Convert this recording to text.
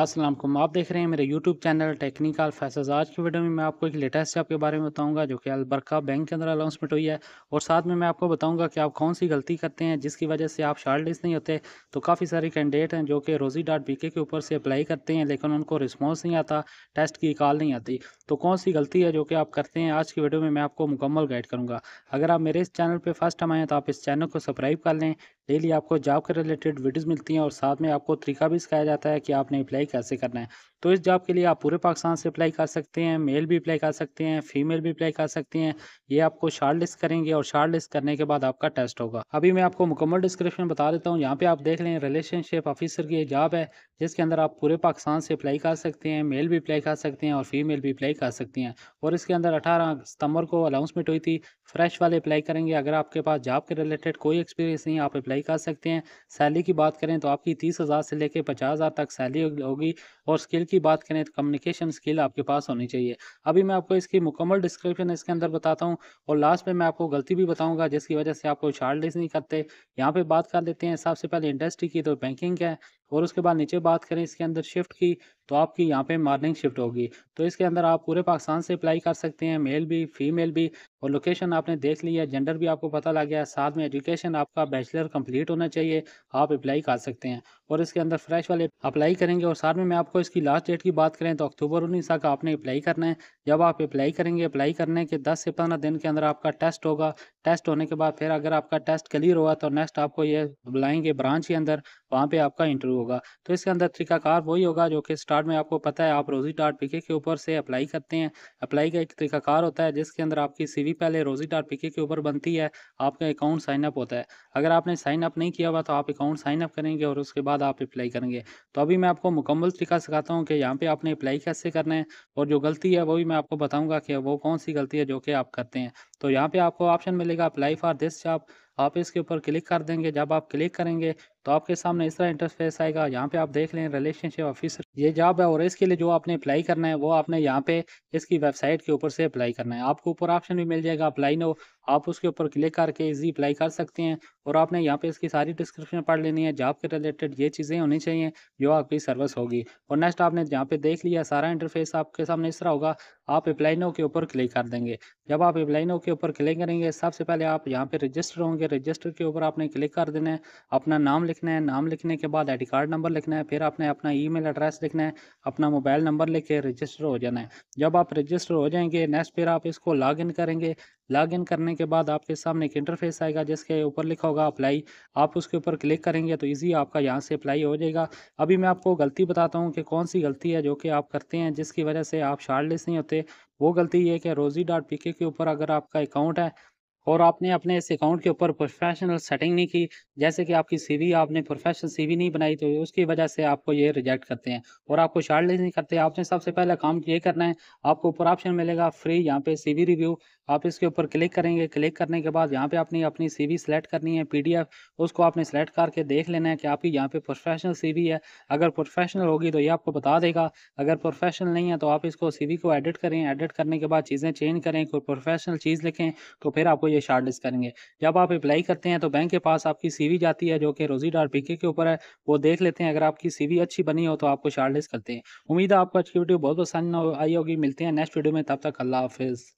असलम आप देख रहे हैं मेरे YouTube चैनल टेक्निकल फैसज आज की वीडियो में मैं आपको एक लेटेस्ट ऐप के बारे में बताऊंगा जो कि अलबरका बैंक के अंदर अनाउंसमेंट हुई है और साथ में मैं आपको बताऊंगा कि आप कौन सी गलती करते हैं जिसकी वजह से आप शार्ट लिस्ट नहीं होते तो काफ़ी सारे कैंडिडेट हैं जो कि रोजी डॉट बी के ऊपर से अप्लाई करते हैं लेकिन उनको रिस्पॉन्स नहीं आता टेस्ट की कॉल नहीं आती तो कौन सी गलती है जो कि आप करते हैं आज की वीडियो में मैं आपको मुकम्मल गाइड करूँगा अगर आप मेरे इस चैनल पर फर्स्ट टाइम आएँ तो आप इस चैनल को सब्सक्राइब कर लें डेली आपको जॉब के रिलेटेड वीडियोज़ मिलती हैं और साथ में आपको तरीका भी सिखाया जाता है कि आपने अप्लाई अप्लाई कैसे करना है तो इस जॉब के लिए आप पूरे पाकिस्तान से अप्लाई कर सकते हैं मेल भी अप्लाई कर सकते हैं फीमेल भी अप्लाई कर सकते हैं ये आपको शार्ट लिस्ट करेंगे और शार्ट लिस्ट करने के बाद आपका टेस्ट होगा अभी मैं आपको मुकम्मल डिस्क्रिप्शन बता देता हूँ यहाँ पे आप देख लें रिलेशनशिप ऑफिसर की जॉब है जिसके अंदर आप पूरे पाकिस्तान से अप्लाई कर सकते हैं मेल भी अप्लाई कर सकते हैं और फीमेल भी अप्लाई कर सकती हैं और इसके अंदर अठारह सितंबर को अनाउंसमेंट हुई थी फ्रेश वाले अप्लाई करेंगे अगर आपके पास जॉब के रिलेटेड कोई एक्सपीरियंस नहीं आप अप्लाई कर सकते हैं सैलरी की बात करें तो आपकी तीस हज़ार से लेकर पचास हज़ार तक सैलरी होगी और स्किल की बात करें तो कम्युनिकेशन स्किल आपके पास होनी चाहिए अभी मैं आपको इसकी मुकम्मल डिस्क्रिप्शन इसके अंदर बताता हूँ और लास्ट में मैं आपको गलती भी बताऊँगा जिसकी वजह से आपको शार्ट नहीं करते यहाँ पर बात कर लेते हैं सबसे पहले इंडस्ट्री की तो बैंकिंग है और उसके बाद नीचे बात करें इसके अंदर शिफ्ट की तो आपकी यहाँ पे मॉर्निंग शिफ्ट होगी तो इसके अंदर आप पूरे पाकिस्तान से अप्लाई कर सकते हैं मेल भी फीमेल भी और लोकेशन आपने देख ली है जेंडर भी आपको पता लग गया है साथ में एजुकेशन आपका बैचलर कंप्लीट होना चाहिए आप अप्लाई कर सकते हैं और इसके अंदर फ्रेश वाले अप्लाई करेंगे और साथ में मैं आपको इसकी लास्ट डेट की बात करें तो अक्टूबर उन्नीस तक आपने अप्लाई करना है जब आप अप्लाई करेंगे अप्लाई करने के दस से पंद्रह दिन के अंदर आपका टेस्ट होगा टेस्ट होने के बाद फिर अगर आपका टेस्ट क्लियर हुआ तो नेक्स्ट आपको ये बुलाएंगे ब्रांच के अंदर वहाँ पर आपका इंटरव्यू होगा तो इसके अंदर तरीकाकार वही होगा जो कि स्टार्ट में आपको पता है आप रोजी डॉट पीके के ऊपर से अप्लाई करते हैं अप्लाई का एक तरीकाकार होता है जिसके अंदर आपकी सीवी पहले रोजी डॉट पीके के ऊपर बनती है आपका अकाउंट साइन अप होता है अगर आपने साइन अप नहीं किया हुआ तो आप अकाउंट साइन अप करेंगे और उसके बाद आप अप्लाई करेंगे तो अभी मैं आपको मुकम्मल तरीका सिखाता हूँ कि यहाँ पर आपने अप्लाई कैसे करना है और जो गलती है वो भी मैं आपको बताऊँगा कि वो कौन सी गलती है जो कि आप करते हैं तो यहाँ पर आपको ऑप्शन मिलेगा अप्लाई फॉर दिस जॉब आप इसके ऊपर क्लिक कर देंगे जब आप क्लिक करेंगे तो आपके सामने इस तरह इंटरफेस आएगा यहाँ पे आप देख लें रिलेशनशिप ऑफिसर ये जॉब है और इसके लिए जो आपने अप्लाई करना है वो आपने यहाँ पे इसकी वेबसाइट के ऊपर से अप्लाई करना है आपको ऊपर ऑप्शन भी मिल जाएगा अप्लाई नो आप उसके ऊपर क्लिक करके इजी अप्लाई कर सकते हैं और आपने यहाँ पे इसकी सारी डिस्क्रिप्शन पढ़ लेनी है जॉब के रिलेटेड ये चीज़ें होनी चाहिए जो आपकी सर्विस होगी और नेक्स्ट आपने यहाँ पे देख लिया सारा इंटरफेस आपके सामने इस तरह होगा आप अप्लाई नो के ऊपर क्लिक कर देंगे जब आप अप्लाई नो के ऊपर क्लिक करेंगे सबसे पहले आप यहाँ पे रजिस्टर होंगे रजिस्टर के ऊपर आपने क्लिक कर देना है अपना नाम लिखना है नाम लिखने के बाद आई कार्ड नंबर लिखना है फिर आपने अपना ई एड्रेस लिखना है अपना मोबाइल नंबर लिख के रजिस्टर हो जाना है जब आप रजिस्टर हो जाएंगे नेक्स्ट फिर आप इसको लॉगिन करेंगे लॉगिन करने के बाद आपके सामने एक इंटरफेस आएगा जिसके ऊपर लिखा होगा अप्लाई आप उसके ऊपर क्लिक करेंगे तो ईजी आपका यहाँ से अप्लाई हो जाएगा अभी मैं आपको गलती बताता हूँ कि कौन सी गलती है जो कि आप करते हैं जिसकी वजह से आप शार्ट नहीं होते वो गलती ये है कि रोजी डॉट पी के ऊपर अगर आपका अकाउंट है और आपने अपने इस अकाउंट के ऊपर प्रोफेशनल सेटिंग नहीं की जैसे कि आपकी सीवी आपने प्रोफेशनल सीवी नहीं बनाई तो उसकी वजह से आपको ये रिजेक्ट करते हैं और आपको शार्ट लिस्ट नहीं करते आपने सबसे पहला काम ये करना है आपको ऊपर ऑप्शन मिलेगा फ्री यहाँ पे सीवी रिव्यू आप इसके ऊपर क्लिक करेंगे क्लिक करने के बाद यहाँ पे आपने अपनी वी सेलेक्ट करनी है एफ उसको आपने सेलेक्ट करके देख लेना है कि आपकी यहाँ पे प्रोफेशनल वी है अगर प्रोफेशनल होगी तो ये आपको बता देगा अगर प्रोफेशनल नहीं है तो आप इसको वी को एडिट करें एडिट करने के बाद चीज़ें चेंज करें कोई प्रोफेशनल चीज़ लिखें तो फिर आपको ये शार्ट लिस्ट करेंगे जब आप अप्लाई करते हैं तो बैंक के पास आपकी सीवी जाती है जो कि रोजी डार पीके के ऊपर है वो देख लेते हैं अगर आपकी सीवी अच्छी बनी हो तो आपको शार्ट लिस्ट करते हैं उम्मीद है आपको अच्छी वीडियो बहुत पसंद आई होगी मिलते हैं नेक्स्ट वीडियो में तब तक अल्लाह हाफिज़